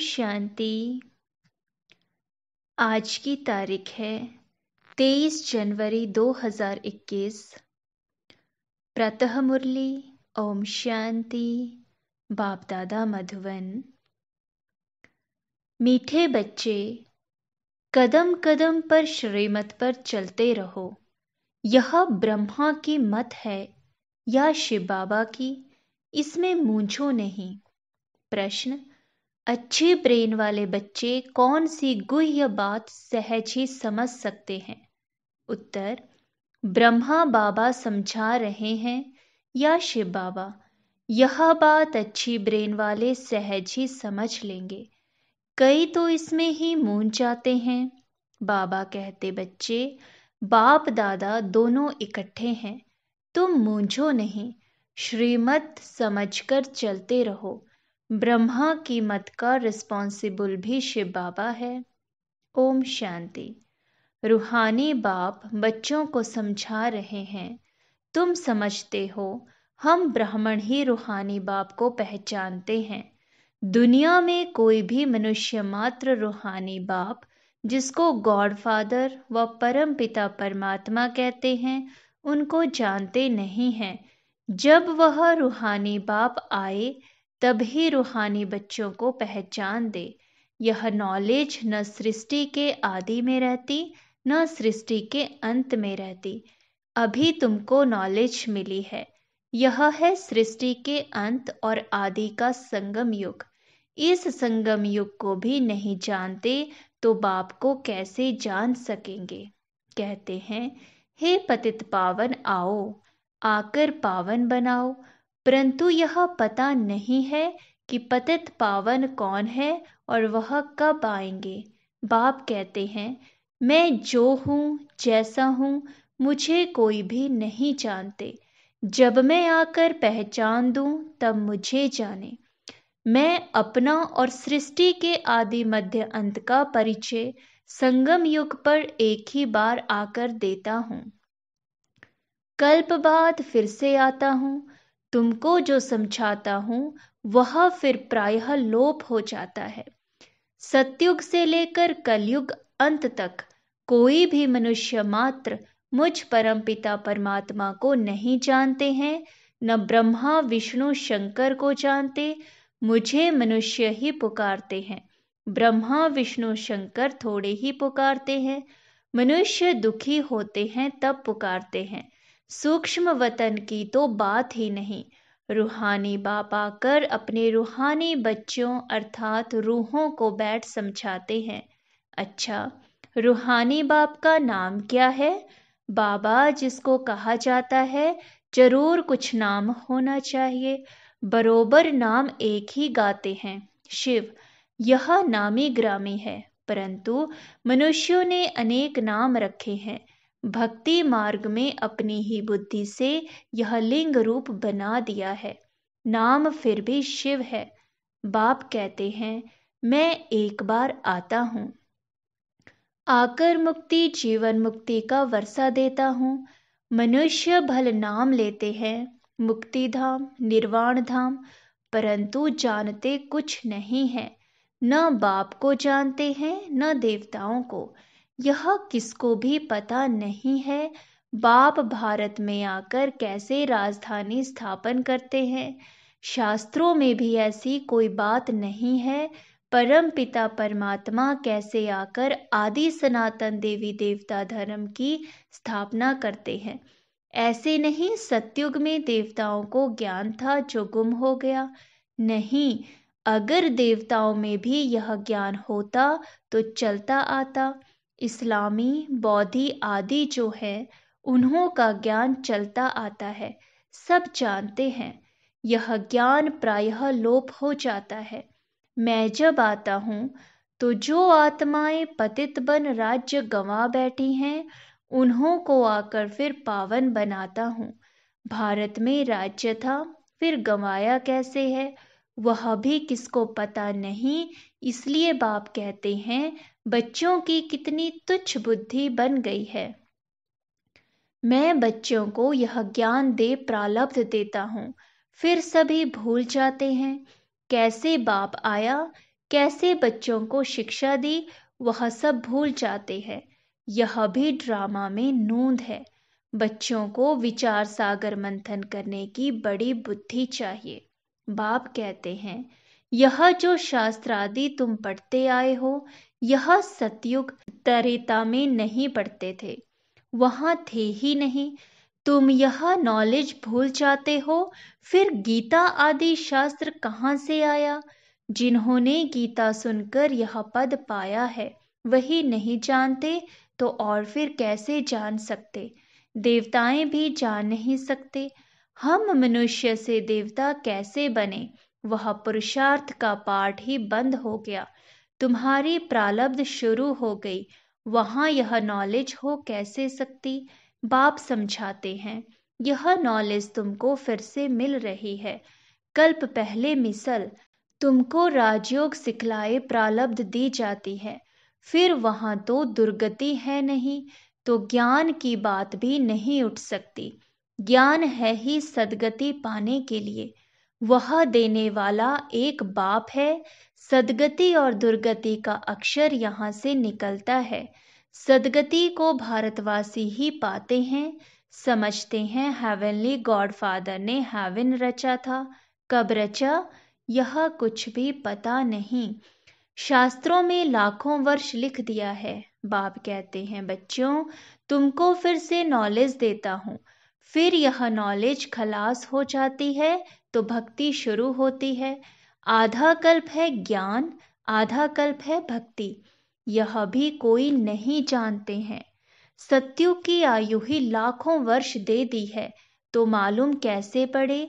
शांति आज की तारीख है 23 जनवरी 2021 प्रातः मुरली ओम शांति बाप दादा मधुवन मीठे बच्चे कदम कदम पर श्रीमत पर चलते रहो यह ब्रह्मा की मत है या शिव बाबा की इसमें मूंझो नहीं प्रश्न अच्छे ब्रेन वाले बच्चे कौन सी गुह्य बात सहज ही समझ सकते हैं उत्तर ब्रह्मा बाबा समझा रहे हैं या शिव बाबा यह बात अच्छी ब्रेन वाले सहज ही समझ लेंगे कई तो इसमें ही मून जाते हैं बाबा कहते बच्चे बाप दादा दोनों इकट्ठे हैं तुम मूंझो नहीं श्रीमत समझकर चलते रहो ब्रह्मा की मत का रिस्पॉन्सिबल भी शिव बाबा है ओम शांति रूहानी बाप बच्चों को समझा रहे हैं तुम समझते हो हम ब्राह्मण ही रूहानी बाप को पहचानते हैं दुनिया में कोई भी मनुष्य मात्र रूहानी बाप जिसको गॉडफादर व परम पिता परमात्मा कहते हैं उनको जानते नहीं हैं जब वह रूहानी बाप आए तभी रूहानी बच्चों को पहचान दे यह नॉलेज न सृष्टि के आदि में रहती न सृष्टि के अंत में रहती अभी तुमको नॉलेज मिली है यह है सृष्टि के अंत और आदि का संगम युग इस संगम युग को भी नहीं जानते तो बाप को कैसे जान सकेंगे कहते हैं हे पतित पावन आओ आकर पावन बनाओ परंतु यह पता नहीं है कि पतित पावन कौन है और वह कब आएंगे बाप कहते हैं मैं जो हूँ जैसा हूँ मुझे कोई भी नहीं जानते जब मैं आकर पहचान दूं तब मुझे जाने मैं अपना और सृष्टि के आदि मध्य अंत का परिचय संगम युग पर एक ही बार आकर देता हूँ कल्प बाद फिर से आता हूँ तुमको जो समझाता हूँ वह फिर प्रायः लोप हो जाता है सत्युग से लेकर कलयुग अंत तक कोई भी मनुष्य मात्र मुझ परमपिता परमात्मा को नहीं जानते हैं न ब्रह्मा विष्णु शंकर को जानते मुझे मनुष्य ही पुकारते हैं ब्रह्मा विष्णु शंकर थोड़े ही पुकारते हैं मनुष्य दुखी होते हैं तब पुकारते हैं सूक्ष्म वतन की तो बात ही नहीं रूहानी बाप आकर अपने रूहानी बच्चों अर्थात रूहों को बैठ समझाते हैं अच्छा रूहानी बाप का नाम क्या है बाबा जिसको कहा जाता है जरूर कुछ नाम होना चाहिए बरोबर नाम एक ही गाते हैं शिव यह नामी ग्रामी है परंतु मनुष्यों ने अनेक नाम रखे हैं भक्ति मार्ग में अपनी ही बुद्धि से यह लिंग रूप बना दिया है नाम फिर भी शिव है बाप कहते हैं मैं एक बार आता हूँ आकर मुक्ति जीवन मुक्ति का वर्षा देता हूँ मनुष्य भल नाम लेते हैं मुक्ति धाम निर्वाण धाम परंतु जानते कुछ नहीं है न बाप को जानते हैं न देवताओं को यह किसको भी पता नहीं है बाप भारत में आकर कैसे राजधानी स्थापन करते हैं शास्त्रों में भी ऐसी कोई बात नहीं है परम पिता परमात्मा कैसे आकर आदि सनातन देवी देवता धर्म की स्थापना करते हैं ऐसे नहीं सत्युग में देवताओं को ज्ञान था जो गुम हो गया नहीं अगर देवताओं में भी यह ज्ञान होता तो चलता आता इस्लामी बौद्धि आदि जो है उन्हों का ज्ञान चलता आता है सब जानते हैं यह ज्ञान प्रायः लोप हो जाता है मैं जब आता हूँ तो जो आत्माएं पतित बन राज्य गंवा बैठी हैं उन्हों को आकर फिर पावन बनाता हूँ भारत में राज्य था फिर गंवाया कैसे है वह भी किसको पता नहीं इसलिए बाप कहते हैं बच्चों की कितनी तुच्छ बुद्धि बन गई है मैं बच्चों को यह ज्ञान दे प्रालब्ध देता हूँ फिर सभी भूल जाते हैं कैसे बाप आया कैसे बच्चों को शिक्षा दी वह सब भूल जाते हैं यह भी ड्रामा में नूंद है बच्चों को विचार सागर मंथन करने की बड़ी बुद्धि चाहिए बाप कहते हैं यह जो आदि तुम पढ़ते आए हो यह सतयुग तरिता में नहीं पढ़ते थे वहां थे ही नहीं तुम यह नॉलेज भूल जाते हो फिर गीता आदि शास्त्र कहाँ से आया जिन्होंने गीता सुनकर यह पद पाया है वही नहीं जानते तो और फिर कैसे जान सकते देवताएं भी जान नहीं सकते हम मनुष्य से देवता कैसे बने वह पुरुषार्थ का पाठ ही बंद हो गया तुम्हारी प्रालब्ध शुरू हो गई वहां यह नॉलेज हो कैसे सकती बाप समझाते हैं यह नॉलेज तुमको फिर से मिल रही है कल्प पहले मिसल तुमको राजयोग सिखलाए प्रालब्ध दी जाती है फिर वहां तो दुर्गति है नहीं तो ज्ञान की बात भी नहीं उठ सकती ज्ञान है ही सदगति पाने के लिए वह देने वाला एक बाप है सदगति और दुर्गति का अक्षर यहाँ से निकलता है सदगति को भारतवासी ही पाते हैं समझते हैं हेवनली गॉडफादर ने हेवन रचा था कब रचा यह कुछ भी पता नहीं शास्त्रों में लाखों वर्ष लिख दिया है बाप कहते हैं बच्चों तुमको फिर से नॉलेज देता हूँ फिर यह नॉलेज खलास हो जाती है तो भक्ति शुरू होती है आधा कल्प है ज्ञान आधा कल्प है भक्ति यह भी कोई नहीं जानते हैं सत्यु की आयु ही लाखों वर्ष दे दी है तो मालूम कैसे पड़े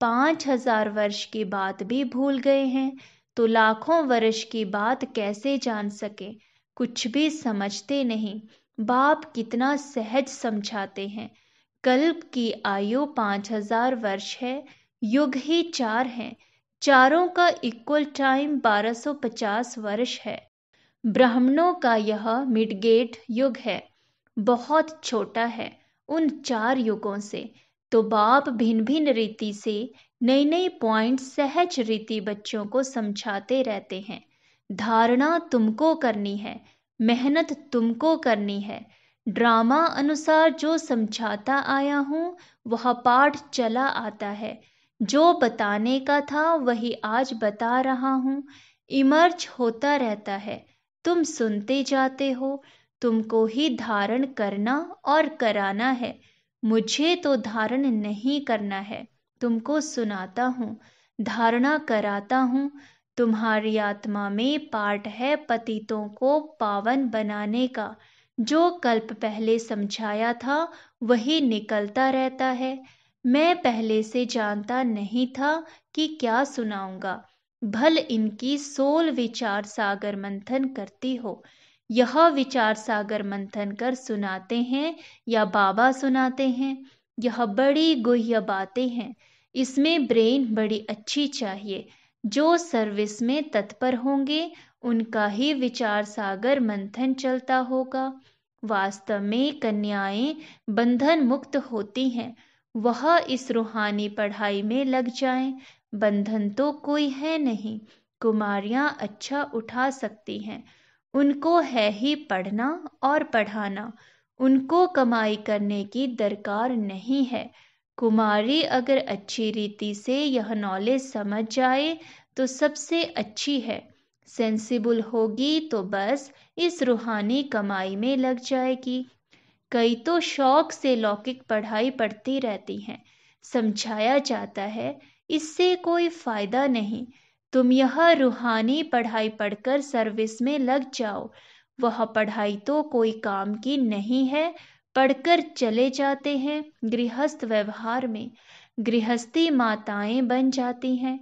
पांच हजार वर्ष की बात भी भूल गए हैं तो लाखों वर्ष की बात कैसे जान सके कुछ भी समझते नहीं बाप कितना सहज समझाते हैं कल्प की आयु पांच हजार वर्ष है युग ही चार हैं चारों का इक्वल टाइम 1250 वर्ष है ब्राह्मणों का यह मिडगेट युग है बहुत छोटा है उन चार युगों से तो बाप भिन्न भिन्न रीति से नई नई पॉइंट सहज रीति बच्चों को समझाते रहते हैं धारणा तुमको करनी है मेहनत तुमको करनी है ड्रामा अनुसार जो समझाता आया हूँ वह पाठ चला आता है जो बताने का था वही आज बता रहा हूँ इमर्ज होता रहता है तुम सुनते जाते हो तुमको ही धारण करना और कराना है मुझे तो धारण नहीं करना है तुमको सुनाता हूँ धारणा कराता हूँ तुम्हारी आत्मा में पाठ है पतितों को पावन बनाने का जो कल्प पहले समझाया था वही निकलता रहता है मैं पहले से जानता नहीं था कि क्या सुनाऊंगा भल इनकी सोल विचार सागर मंथन करती हो यह विचार सागर मंथन कर सुनाते हैं या बाबा सुनाते हैं यह बड़ी गुह्य बातें हैं इसमें ब्रेन बड़ी अच्छी चाहिए जो सर्विस में तत्पर होंगे उनका ही विचार सागर मंथन चलता होगा वास्तव में कन्याएं बंधन मुक्त होती हैं वह इस रूहानी पढ़ाई में लग जाएं बंधन तो कोई है नहीं कुमारियां अच्छा उठा सकती हैं उनको है ही पढ़ना और पढ़ाना उनको कमाई करने की दरकार नहीं है कुमारी अगर अच्छी रीति से यह नॉलेज समझ जाए तो सबसे अच्छी है सेंसिबल होगी तो बस इस रूहानी कमाई में लग जाएगी कई तो शौक से लौकिक पढ़ाई पढ़ती रहती हैं समझाया जाता है इससे कोई फ़ायदा नहीं तुम यह रूहानी पढ़ाई पढ़कर सर्विस में लग जाओ वह पढ़ाई तो कोई काम की नहीं है पढ़कर चले जाते हैं गृहस्थ व्यवहार में गृहस्थी माताएं बन जाती हैं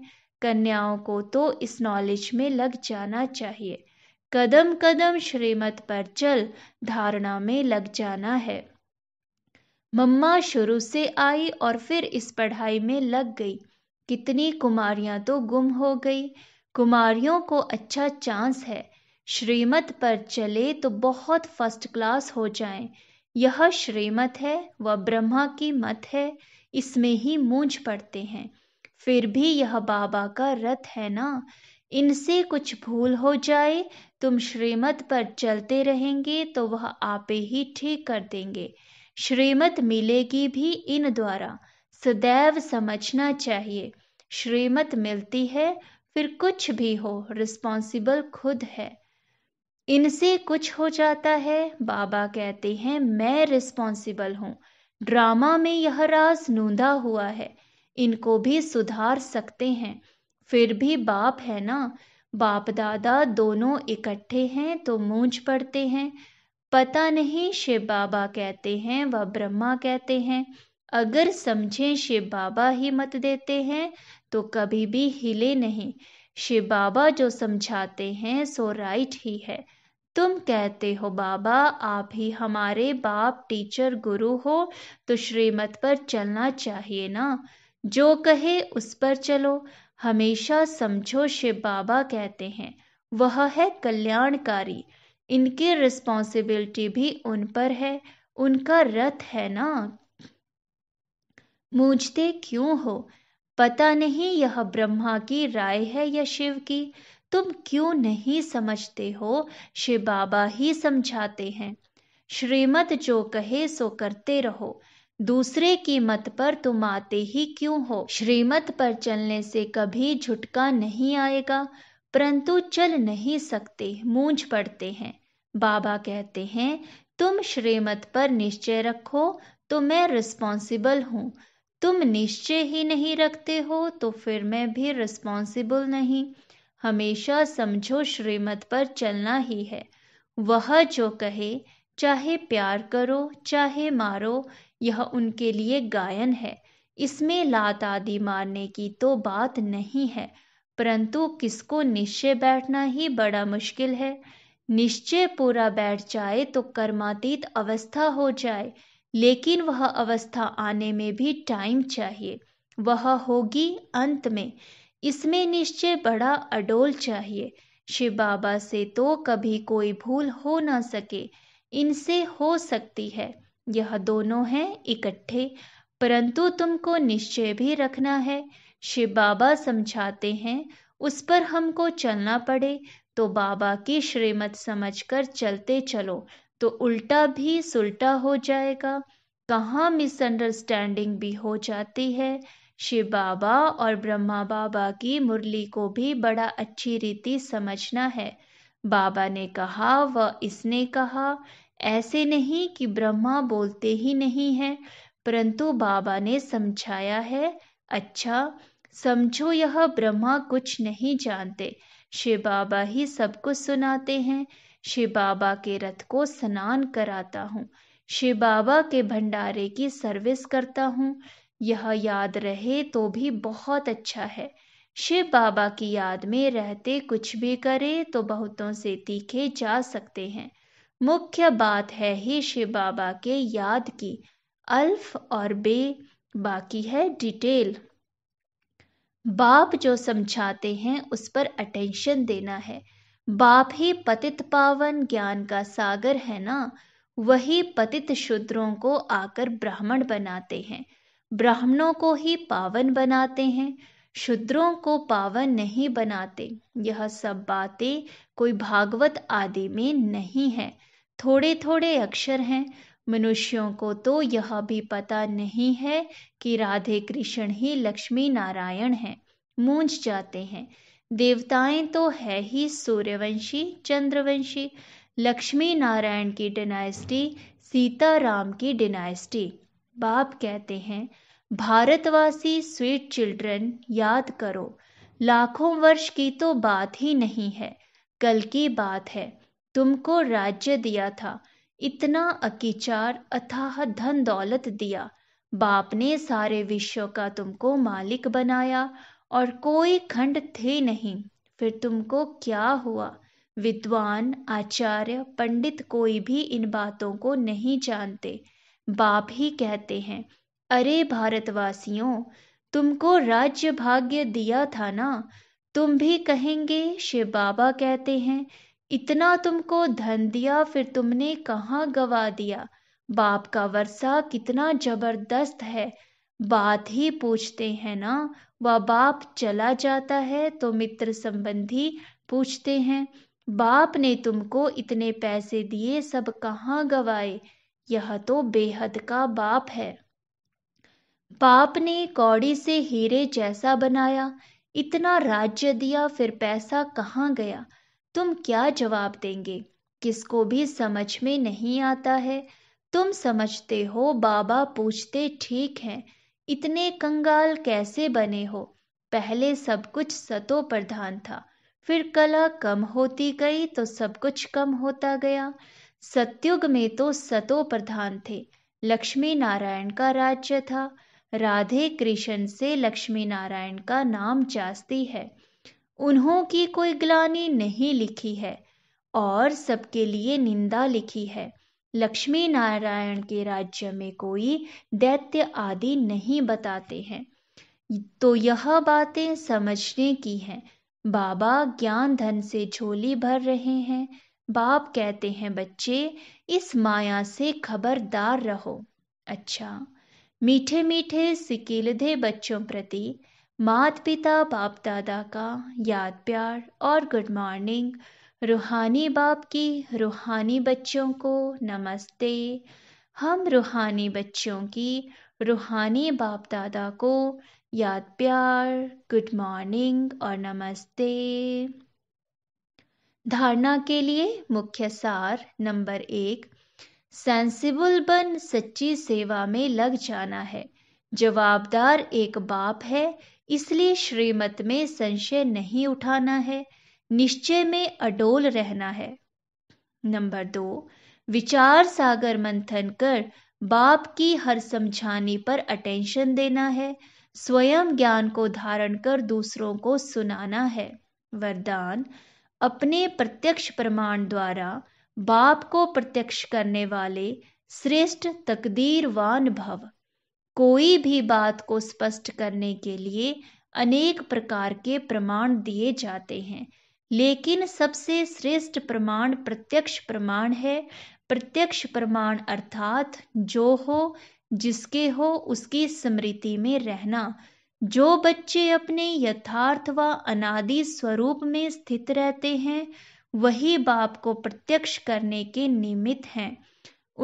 कन्याओं को तो इस नॉलेज में लग जाना चाहिए कदम कदम श्रीमत पर चल धारणा में लग जाना है मम्मा शुरू से आई और फिर इस पढ़ाई में लग गई कितनी कुमारियां तो गुम हो गई कुमारियों को अच्छा चांस है श्रीमत पर चले तो बहुत फर्स्ट क्लास हो जाएं। यह श्रीमत है वह ब्रह्मा की मत है इसमें ही मूझ पड़ते हैं फिर भी यह बाबा का रथ है ना इनसे कुछ भूल हो जाए तुम श्रीमत पर चलते रहेंगे तो वह आपे ही ठीक कर देंगे श्रीमत मिलेगी भी इन द्वारा सदैव समझना चाहिए श्रीमत मिलती है फिर कुछ भी हो रिस्पॉन्सिबल खुद है इनसे कुछ हो जाता है बाबा कहते हैं मैं रिस्पॉन्सिबल हूँ ड्रामा में यह राज नूंदा हुआ है इनको भी सुधार सकते हैं फिर भी बाप है ना बाप दादा दोनों इकट्ठे हैं तो मूझ पड़ते हैं पता नहीं शिव बाबा कहते हैं व ब्रह्मा कहते हैं अगर समझे शिव बाबा ही मत देते हैं तो कभी भी हिले नहीं शिव बाबा जो समझाते हैं सो राइट ही है तुम कहते हो बाबा आप ही हमारे बाप टीचर गुरु हो तो श्रीमत पर चलना चाहिए ना जो कहे उस पर चलो हमेशा समझो शिव बाबा कहते हैं वह है कल्याणकारी इनकी रिस्पॉन्सिबिलिटी भी उन पर है उनका रथ है ना मूझते क्यों हो पता नहीं यह ब्रह्मा की राय है या शिव की तुम क्यों नहीं समझते हो शिव बाबा ही समझाते हैं श्रीमत जो कहे सो करते रहो दूसरे की मत पर तुम आते ही क्यों हो श्रीमत पर चलने से कभी झुटका नहीं आएगा परंतु चल नहीं सकते मूंझ पड़ते हैं बाबा कहते हैं तुम श्रीमत पर निश्चय रखो तो मैं रिस्पॉन्सिबल हूँ तुम निश्चय ही नहीं रखते हो तो फिर मैं भी रिस्पॉन्सिबल नहीं हमेशा समझो श्रीमत पर चलना ही है वह जो कहे चाहे प्यार करो चाहे मारो यह उनके लिए गायन है इसमें लात आदि मारने की तो बात नहीं है परंतु किसको निश्चय बैठना ही बड़ा मुश्किल है निश्चय पूरा बैठ जाए तो कर्मातीत अवस्था हो जाए लेकिन वह अवस्था आने में भी टाइम चाहिए वह होगी अंत में इसमें निश्चय बड़ा अडोल चाहिए शिव बाबा से तो कभी कोई भूल हो ना सके इनसे हो सकती है यह दोनों हैं इकट्ठे परंतु तुमको निश्चय भी रखना है शिव बाबा समझाते हैं उस पर हमको चलना पड़े तो बाबा की श्रीमत समझकर चलते चलो तो उल्टा भी सुलटा हो जाएगा कहाँ मिसअंडरस्टैंडिंग भी हो जाती है शिव बाबा और ब्रह्मा बाबा की मुरली को भी बड़ा अच्छी रीति समझना है बाबा ने कहा व इसने कहा ऐसे नहीं कि ब्रह्मा बोलते ही नहीं है परंतु बाबा ने समझाया है अच्छा समझो यह ब्रह्मा कुछ नहीं जानते शिव बाबा ही सब कुछ सुनाते हैं शिव बाबा के रथ को स्नान कराता हूँ शिव बाबा के भंडारे की सर्विस करता हूँ यह याद रहे तो भी बहुत अच्छा है शिव बाबा की याद में रहते कुछ भी करे तो बहुतों से तीखे जा सकते हैं मुख्य बात है ही शिव बाबा के याद की अल्फ और बे बाकी है डिटेल बाप जो समझाते हैं उस पर अटेंशन देना है बाप ही पतित पावन ज्ञान का सागर है ना वही पतित शूद्रों को आकर ब्राह्मण बनाते हैं ब्राह्मणों को ही पावन बनाते हैं शूद्रों को पावन नहीं बनाते यह सब बातें कोई भागवत आदि में नहीं है थोड़े थोड़े अक्षर हैं मनुष्यों को तो यह भी पता नहीं है कि राधे कृष्ण ही लक्ष्मी नारायण हैं मूंझ जाते हैं देवताएं तो है ही सूर्यवंशी चंद्रवंशी लक्ष्मी नारायण की डिनाइस्टी सीता राम की डिनाइस्टी बाप कहते हैं भारतवासी स्वीट चिल्ड्रन याद करो लाखों वर्ष की तो बात ही नहीं है कल की बात है तुमको राज्य दिया था इतना अकिचार अथाह धन दौलत दिया बाप ने सारे विश्व का तुमको मालिक बनाया और कोई खंड थे नहीं फिर तुमको क्या हुआ विद्वान आचार्य पंडित कोई भी इन बातों को नहीं जानते बाप ही कहते हैं अरे भारतवासियों तुमको राज्य भाग्य दिया था ना तुम भी कहेंगे शिव बाबा कहते हैं इतना तुमको धन दिया फिर तुमने कहाँ गवा दिया बाप का वर्षा कितना जबरदस्त है बात ही पूछते हैं ना वह बाप चला जाता है तो मित्र संबंधी पूछते हैं बाप ने तुमको इतने पैसे दिए सब कहाँ गवाए यह तो बेहद का बाप है बाप ने कौड़ी से हीरे जैसा बनाया इतना राज्य दिया फिर पैसा कहाँ गया तुम क्या जवाब देंगे किसको भी समझ में नहीं आता है तुम समझते हो बाबा पूछते ठीक हैं इतने कंगाल कैसे बने हो पहले सब कुछ सतो प्रधान था फिर कला कम होती गई तो सब कुछ कम होता गया सत्युग में तो सतो प्रधान थे लक्ष्मी नारायण का राज्य था राधे कृष्ण से लक्ष्मी नारायण का नाम चाहती है उन्हों की कोई ग्लानी नहीं लिखी है और सबके लिए निंदा लिखी है लक्ष्मी नारायण के राज्य में कोई दैत्य आदि नहीं बताते हैं तो यह बातें समझने की हैं बाबा ज्ञान धन से झोली भर रहे हैं बाप कहते हैं बच्चे इस माया से खबरदार रहो अच्छा मीठे मीठे सिकीलधे बच्चों प्रति मात पिता बाप दादा का याद प्यार और गुड मॉर्निंग रूहानी बाप की रूहानी बच्चों को नमस्ते हम रूहानी बच्चों की रूहानी बाप दादा को याद प्यार गुड मॉर्निंग और नमस्ते धारणा के लिए मुख्य सार नंबर एक सेंसिबल बन सच्ची सेवा में लग जाना है जवाबदार एक बाप है इसलिए श्रीमत में संशय नहीं उठाना है निश्चय में अडोल रहना है नंबर दो विचार सागर मंथन कर बाप की हर समझाने पर अटेंशन देना है स्वयं ज्ञान को धारण कर दूसरों को सुनाना है वरदान अपने प्रत्यक्ष प्रमाण द्वारा बाप को प्रत्यक्ष करने वाले श्रेष्ठ तकदीरवान भव कोई भी बात को स्पष्ट करने के लिए अनेक प्रकार के प्रमाण दिए जाते हैं लेकिन सबसे श्रेष्ठ प्रमाण प्रत्यक्ष प्रमाण है प्रत्यक्ष प्रमाण अर्थात जो हो जिसके हो उसकी स्मृति में रहना जो बच्चे अपने यथार्थ व अनादि स्वरूप में स्थित रहते हैं वही बाप को प्रत्यक्ष करने के निमित्त हैं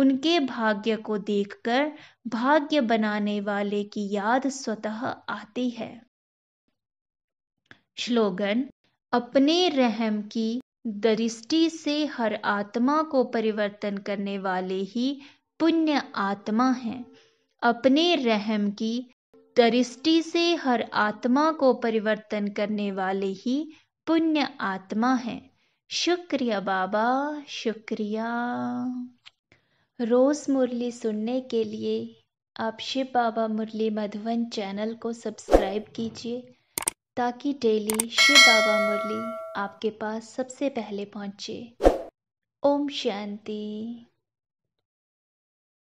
उनके भाग्य को देखकर भाग्य बनाने वाले की याद स्वतः आती है श्लोगन अपने रहम की दृष्टि से हर आत्मा को परिवर्तन करने वाले ही पुण्य आत्मा हैं अपने रहम की दृष्टि से हर आत्मा को परिवर्तन करने वाले ही पुण्य आत्मा हैं शुक्रिया बाबा शुक्रिया रोज़ मुरली सुनने के लिए आप शिव बाबा मुरली मधुवन चैनल को सब्सक्राइब कीजिए ताकि डेली शिव बाबा मुरली आपके पास सबसे पहले पहुंचे ओम शांति